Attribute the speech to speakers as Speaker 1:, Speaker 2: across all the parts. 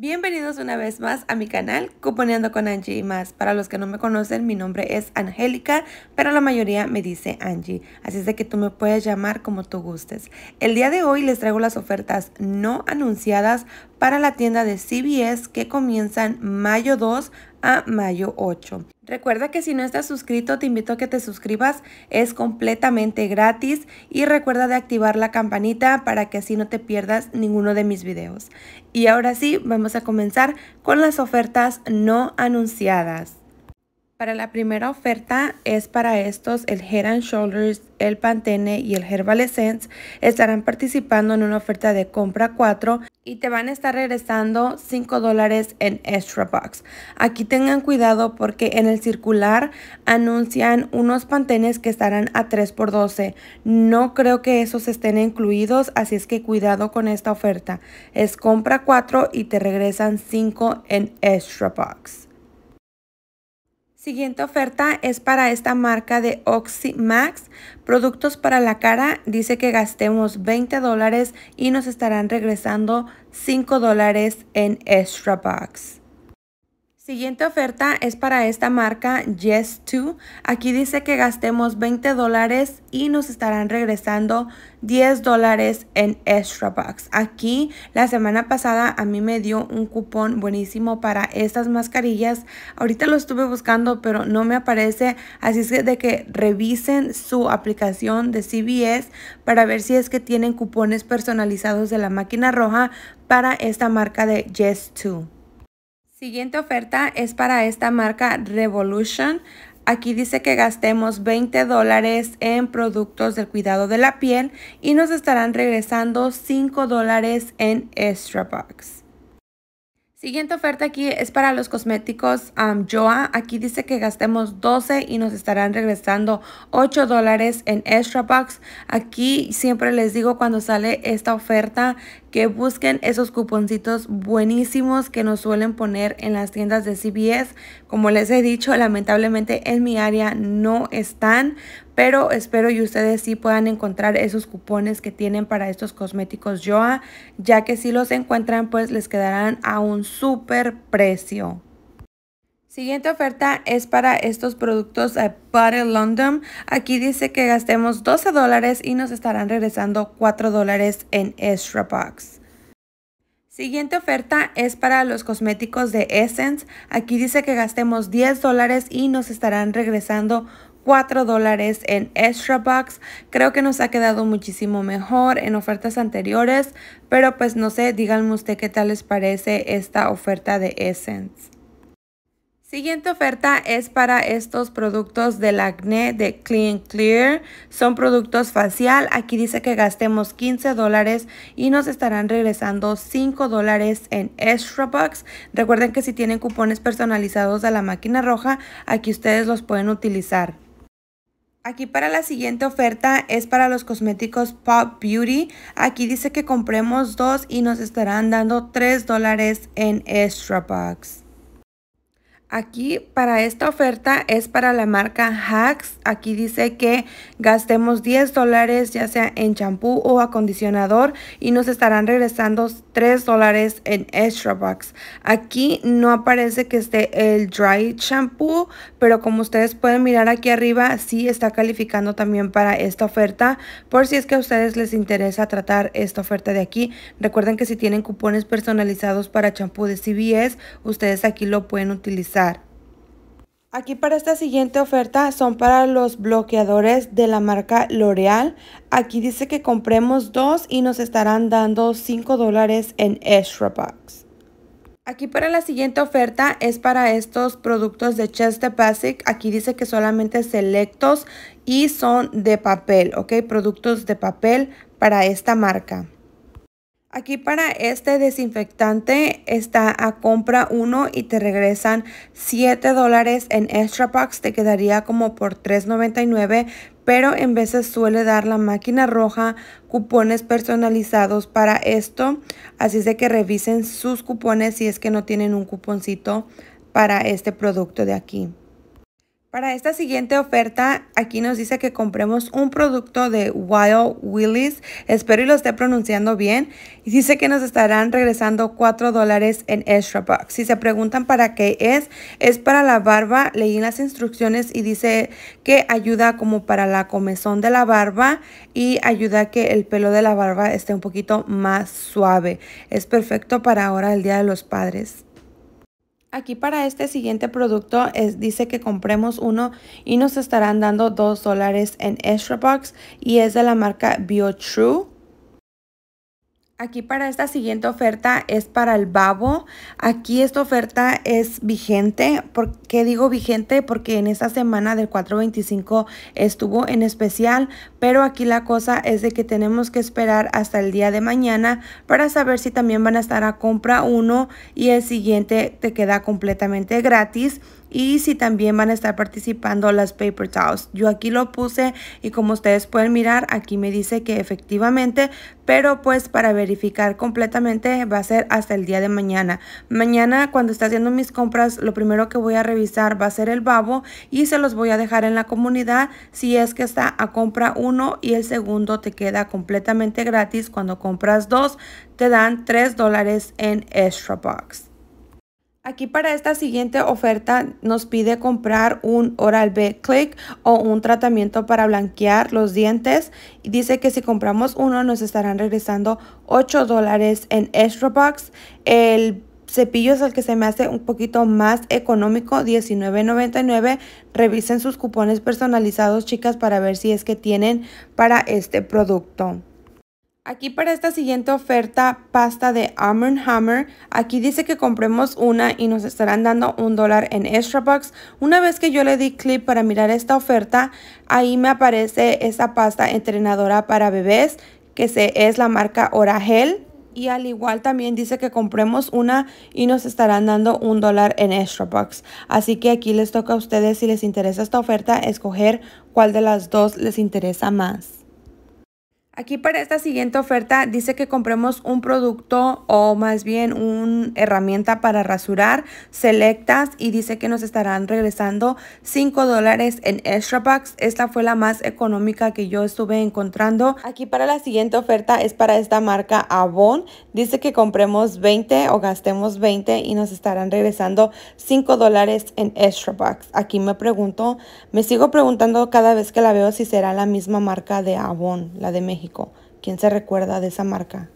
Speaker 1: Bienvenidos una vez más a mi canal Cuponeando con Angie y más. Para los que no me conocen, mi nombre es Angélica, pero la mayoría me dice Angie, así es de que tú me puedes llamar como tú gustes. El día de hoy les traigo las ofertas no anunciadas para la tienda de CBS que comienzan mayo 2 a mayo 8. Recuerda que si no estás suscrito, te invito a que te suscribas, es completamente gratis y recuerda de activar la campanita para que así no te pierdas ninguno de mis videos. Y ahora sí, vamos a comenzar con las ofertas no anunciadas. Para la primera oferta es para estos el Head and Shoulders, el Pantene y el Herbal Essence. Estarán participando en una oferta de compra 4 y te van a estar regresando 5 dólares en Extra Box. Aquí tengan cuidado porque en el circular anuncian unos pantenes que estarán a 3 por 12. No creo que esos estén incluidos, así es que cuidado con esta oferta. Es compra 4 y te regresan 5 en Extra Box. Siguiente oferta es para esta marca de OxyMax, productos para la cara. Dice que gastemos 20 dólares y nos estarán regresando 5 dólares en Extra bucks. Siguiente oferta es para esta marca Yes2. Aquí dice que gastemos 20 dólares y nos estarán regresando 10 dólares en extra bucks. Aquí la semana pasada a mí me dio un cupón buenísimo para estas mascarillas. Ahorita lo estuve buscando pero no me aparece. Así es que de que revisen su aplicación de CBS para ver si es que tienen cupones personalizados de la máquina roja para esta marca de Yes2. Siguiente oferta es para esta marca Revolution. Aquí dice que gastemos 20 dólares en productos del cuidado de la piel y nos estarán regresando 5 dólares en extra bucks. Siguiente oferta aquí es para los cosméticos um, Joa. Aquí dice que gastemos 12 y nos estarán regresando 8 dólares en extra bucks. Aquí siempre les digo cuando sale esta oferta que busquen esos cuponcitos buenísimos que nos suelen poner en las tiendas de CBS. Como les he dicho, lamentablemente en mi área no están, pero espero y ustedes sí puedan encontrar esos cupones que tienen para estos cosméticos Joa, ya que si los encuentran pues les quedarán a un súper precio. Siguiente oferta es para estos productos de eh, Butter London. Aquí dice que gastemos 12 dólares y nos estarán regresando 4 dólares en Extra Box. Siguiente oferta es para los cosméticos de Essence. Aquí dice que gastemos 10 dólares y nos estarán regresando 4 dólares en Extra Box. Creo que nos ha quedado muchísimo mejor en ofertas anteriores, pero pues no sé, díganme usted qué tal les parece esta oferta de Essence. Siguiente oferta es para estos productos del acné de Clean Clear. Son productos facial. Aquí dice que gastemos 15 dólares y nos estarán regresando 5 dólares en extra bucks. Recuerden que si tienen cupones personalizados de la máquina roja, aquí ustedes los pueden utilizar. Aquí para la siguiente oferta es para los cosméticos Pop Beauty. Aquí dice que compremos dos y nos estarán dando 3 dólares en extra bucks. Aquí para esta oferta es para la marca Hacks. Aquí dice que gastemos 10 dólares ya sea en champú o acondicionador y nos estarán regresando 3 dólares en extra bucks. Aquí no aparece que esté el dry shampoo, pero como ustedes pueden mirar aquí arriba, sí está calificando también para esta oferta. Por si es que a ustedes les interesa tratar esta oferta de aquí. Recuerden que si tienen cupones personalizados para champú de CBS, ustedes aquí lo pueden utilizar Aquí para esta siguiente oferta son para los bloqueadores de la marca L'Oreal. Aquí dice que compremos dos y nos estarán dando 5 dólares en extra bucks. Aquí para la siguiente oferta es para estos productos de Chester Basic. Aquí dice que solamente selectos y son de papel, ¿ok? Productos de papel para esta marca. Aquí para este desinfectante está a compra uno y te regresan 7 dólares en extra Packs. Te quedaría como por $3.99, pero en veces suele dar la máquina roja cupones personalizados para esto. Así es de que revisen sus cupones si es que no tienen un cuponcito para este producto de aquí. Para esta siguiente oferta, aquí nos dice que compremos un producto de Wild Willis. Espero y lo esté pronunciando bien. Y dice que nos estarán regresando 4 dólares en Extra Box. Si se preguntan para qué es, es para la barba. Leí las instrucciones y dice que ayuda como para la comezón de la barba y ayuda a que el pelo de la barba esté un poquito más suave. Es perfecto para ahora el Día de los Padres. Aquí para este siguiente producto es, dice que compremos uno y nos estarán dando 2 dólares en extra box y es de la marca BioTrue. Aquí para esta siguiente oferta es para el babo. Aquí esta oferta es vigente. ¿Por qué digo vigente? Porque en esta semana del 425 estuvo en especial, pero aquí la cosa es de que tenemos que esperar hasta el día de mañana para saber si también van a estar a compra uno y el siguiente te queda completamente gratis y si también van a estar participando las paper towels. Yo aquí lo puse y como ustedes pueden mirar, aquí me dice que efectivamente, pero pues para verificar completamente va a ser hasta el día de mañana. Mañana cuando esté haciendo mis compras, lo primero que voy a revisar va a ser el babo y se los voy a dejar en la comunidad si es que está a compra uno y el segundo te queda completamente gratis. Cuando compras dos, te dan 3 dólares en extra box. Aquí para esta siguiente oferta nos pide comprar un Oral B Click o un tratamiento para blanquear los dientes. Y dice que si compramos uno nos estarán regresando 8 en Extra El cepillo es el que se me hace un poquito más económico, $19.99. Revisen sus cupones personalizados chicas para ver si es que tienen para este producto. Aquí para esta siguiente oferta, pasta de Arm Hammer, aquí dice que compremos una y nos estarán dando un dólar en extra bucks. Una vez que yo le di clip para mirar esta oferta, ahí me aparece esta pasta entrenadora para bebés, que se, es la marca Oragel. Y al igual también dice que compremos una y nos estarán dando un dólar en extra bucks. Así que aquí les toca a ustedes si les interesa esta oferta escoger cuál de las dos les interesa más. Aquí para esta siguiente oferta dice que compremos un producto o más bien una herramienta para rasurar, selectas y dice que nos estarán regresando 5 dólares en extra bucks Esta fue la más económica que yo estuve encontrando. Aquí para la siguiente oferta es para esta marca Avon. Dice que compremos 20 o gastemos 20 y nos estarán regresando 5 dólares en extra bucks Aquí me pregunto, me sigo preguntando cada vez que la veo si será la misma marca de Avon, la de México quien ¿Quién se recuerda de esa marca?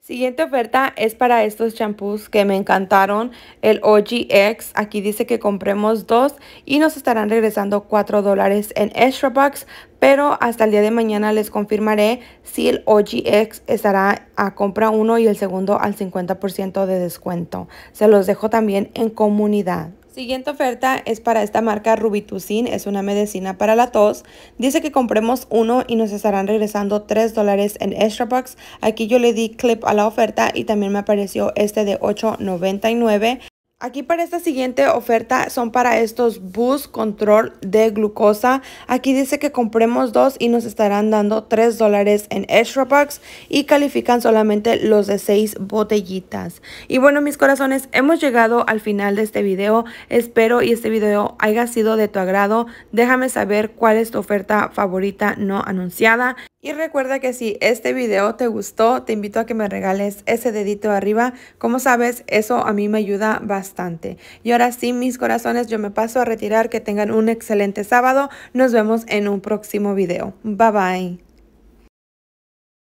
Speaker 1: Siguiente oferta es para estos champús que me encantaron, el OGX. Aquí dice que compremos dos y nos estarán regresando 4 dólares en extra bucks, pero hasta el día de mañana les confirmaré si el OGX estará a compra uno y el segundo al 50% de descuento. Se los dejo también en comunidad. Siguiente oferta es para esta marca Rubitucin, es una medicina para la tos. Dice que compremos uno y nos estarán regresando 3 dólares en extra bucks. Aquí yo le di clip a la oferta y también me apareció este de $8.99. Aquí para esta siguiente oferta son para estos bus control de glucosa. Aquí dice que compremos dos y nos estarán dando 3 dólares en extra bucks y califican solamente los de seis botellitas. Y bueno mis corazones, hemos llegado al final de este video. Espero y este video haya sido de tu agrado. Déjame saber cuál es tu oferta favorita no anunciada. Y recuerda que si este video te gustó, te invito a que me regales ese dedito arriba. Como sabes, eso a mí me ayuda bastante. Y ahora sí, mis corazones, yo me paso a retirar. Que tengan un excelente sábado. Nos vemos en un próximo video. Bye bye.